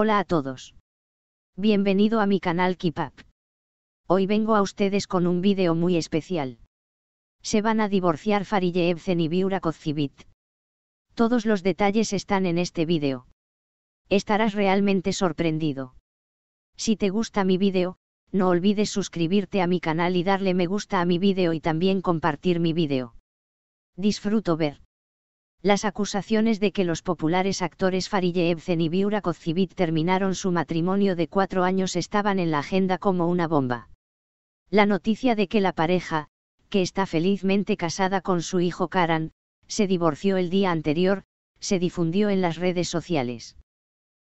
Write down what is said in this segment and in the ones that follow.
Hola a todos. Bienvenido a mi canal Kipap. Hoy vengo a ustedes con un vídeo muy especial. Se van a divorciar Farille Ebsen y Biura Kozcibit. Todos los detalles están en este vídeo. Estarás realmente sorprendido. Si te gusta mi vídeo, no olvides suscribirte a mi canal y darle me gusta a mi vídeo y también compartir mi vídeo. Disfruto ver las acusaciones de que los populares actores Farille Ebsen y Biura Kocibit terminaron su matrimonio de cuatro años estaban en la agenda como una bomba. La noticia de que la pareja, que está felizmente casada con su hijo Karan, se divorció el día anterior, se difundió en las redes sociales.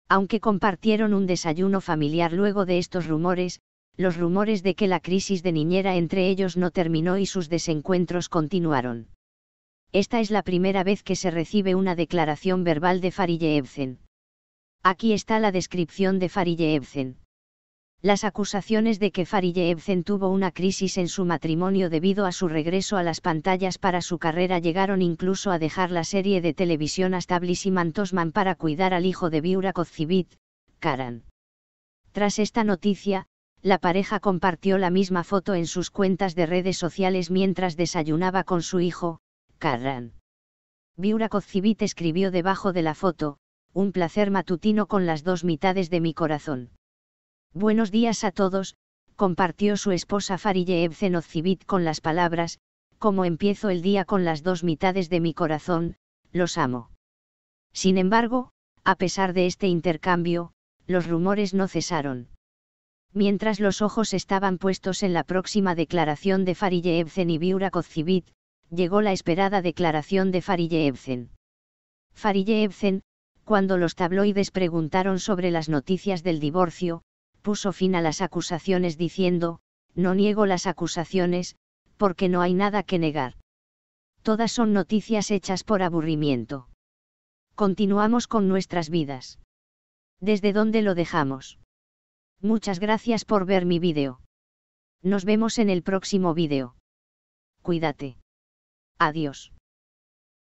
Aunque compartieron un desayuno familiar luego de estos rumores, los rumores de que la crisis de niñera entre ellos no terminó y sus desencuentros continuaron. Esta es la primera vez que se recibe una declaración verbal de farille Aquí está la descripción de farille Las acusaciones de que farille tuvo una crisis en su matrimonio debido a su regreso a las pantallas para su carrera llegaron incluso a dejar la serie de televisión hasta Tosman para cuidar al hijo de Viura Kozcivit, Karan. Tras esta noticia, la pareja compartió la misma foto en sus cuentas de redes sociales mientras desayunaba con su hijo, Carran. Viura Civit escribió debajo de la foto, un placer matutino con las dos mitades de mi corazón. Buenos días a todos, compartió su esposa Farille Ebzenocivit con las palabras, como empiezo el día con las dos mitades de mi corazón, los amo. Sin embargo, a pesar de este intercambio, los rumores no cesaron. Mientras los ojos estaban puestos en la próxima declaración de Farille y Viura Civit, llegó la esperada declaración de Farille Ebsen. Farille Ebsen, cuando los tabloides preguntaron sobre las noticias del divorcio, puso fin a las acusaciones diciendo, no niego las acusaciones, porque no hay nada que negar. Todas son noticias hechas por aburrimiento. Continuamos con nuestras vidas. ¿Desde dónde lo dejamos? Muchas gracias por ver mi vídeo. Nos vemos en el próximo vídeo. Cuídate. Adiós.